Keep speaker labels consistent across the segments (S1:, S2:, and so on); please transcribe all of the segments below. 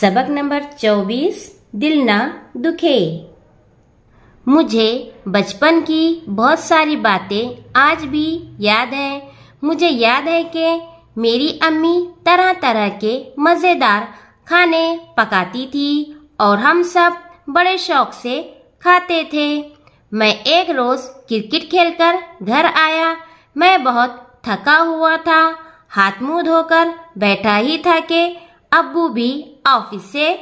S1: सबक नंबर चौबीस दिल ना दुखे मुझे बचपन की बहुत सारी बातें आज भी याद है मुझे याद है कि मेरी अम्मी तरह तरह के मज़ेदार खाने पकाती थी और हम सब बड़े शौक से खाते थे मैं एक रोज़ क्रिकेट खेलकर घर आया मैं बहुत थका हुआ था हाथ मुंह धोकर बैठा ही था कि अबू भी ऑफिस से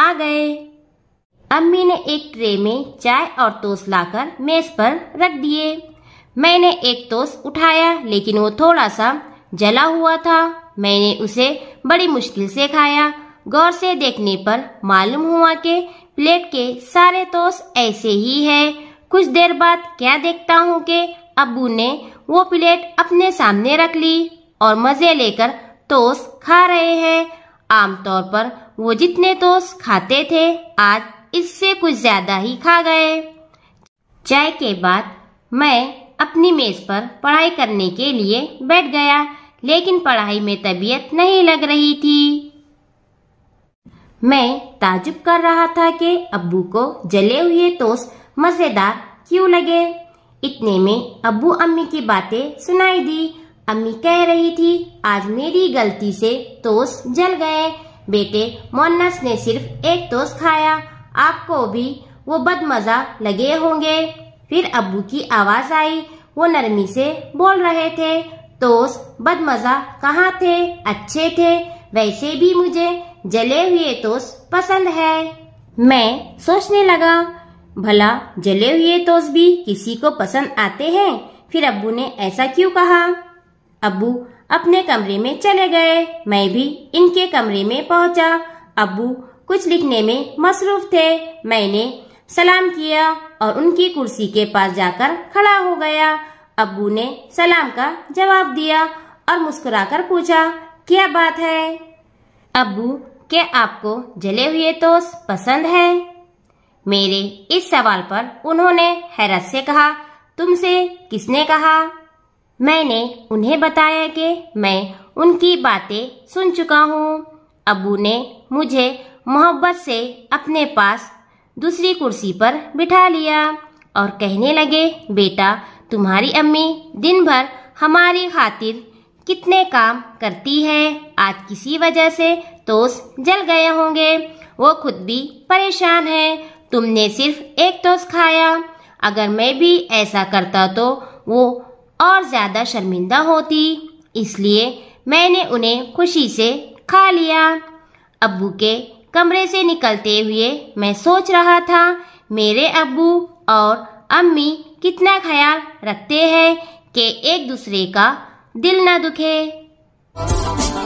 S1: आ गए अम्मी ने एक ट्रे में चाय और तोस लाकर मेज पर रख दिए मैंने एक तोस उठाया लेकिन वो थोड़ा सा जला हुआ था मैंने उसे बड़ी मुश्किल से खाया गौर से देखने पर मालूम हुआ कि प्लेट के सारे तोस ऐसे ही है कुछ देर बाद क्या देखता हूँ कि अबू ने वो प्लेट अपने सामने रख ली और मजे लेकर तोस खा रहे हैं आमतौर पर वो जितने तो खाते थे आज इससे कुछ ज्यादा ही खा गए चाय के बाद मैं अपनी मेज पर पढ़ाई करने के लिए बैठ गया लेकिन पढ़ाई में तबीयत नहीं लग रही थी मैं ताजुब कर रहा था कि अब्बू को जले हुए तोस मजेदार क्यों लगे इतने में अब्बू अम्मी की बातें सुनाई दी अम्मी कह रही थी आज मेरी गलती से तोस जल गए बेटे मोन्नस ने सिर्फ एक तोस खाया आपको भी वो बदमजा लगे होंगे फिर अबू की आवाज आई वो नरमी से बोल रहे थे तोस बदमजा कहाँ थे अच्छे थे वैसे भी मुझे जले हुए तोस पसंद है मैं सोचने लगा भला जले हुए तोस भी किसी को पसंद आते हैं फिर अबू ने ऐसा क्यों कहा अबू अपने कमरे में चले गए मैं भी इनके कमरे में पहुंचा अबू कुछ लिखने में मसरूफ थे मैंने सलाम किया और उनकी कुर्सी के पास जाकर खड़ा हो गया अबू ने सलाम का जवाब दिया और मुस्कुराकर पूछा क्या बात है अबू क्या आपको जले हुए तोस पसंद है मेरे इस सवाल पर उन्होंने हैरत से कहा तुमसे किसने कहा मैंने उन्हें बताया कि मैं उनकी बातें सुन चुका हूँ अबू ने मुझे मोहब्बत से अपने पास दूसरी कुर्सी पर बिठा लिया और कहने लगे बेटा तुम्हारी अम्मी दिन भर हमारी खातिर कितने काम करती है आज किसी वजह से तो जल गए होंगे वो खुद भी परेशान है तुमने सिर्फ एक तोस खाया अगर मैं भी ऐसा करता तो वो और ज्यादा शर्मिंदा होती इसलिए मैंने उन्हें खुशी से खा लिया अबू के कमरे से निकलते हुए मैं सोच रहा था मेरे अबू और अम्मी कितना ख्याल रखते हैं कि एक दूसरे का दिल ना दुखे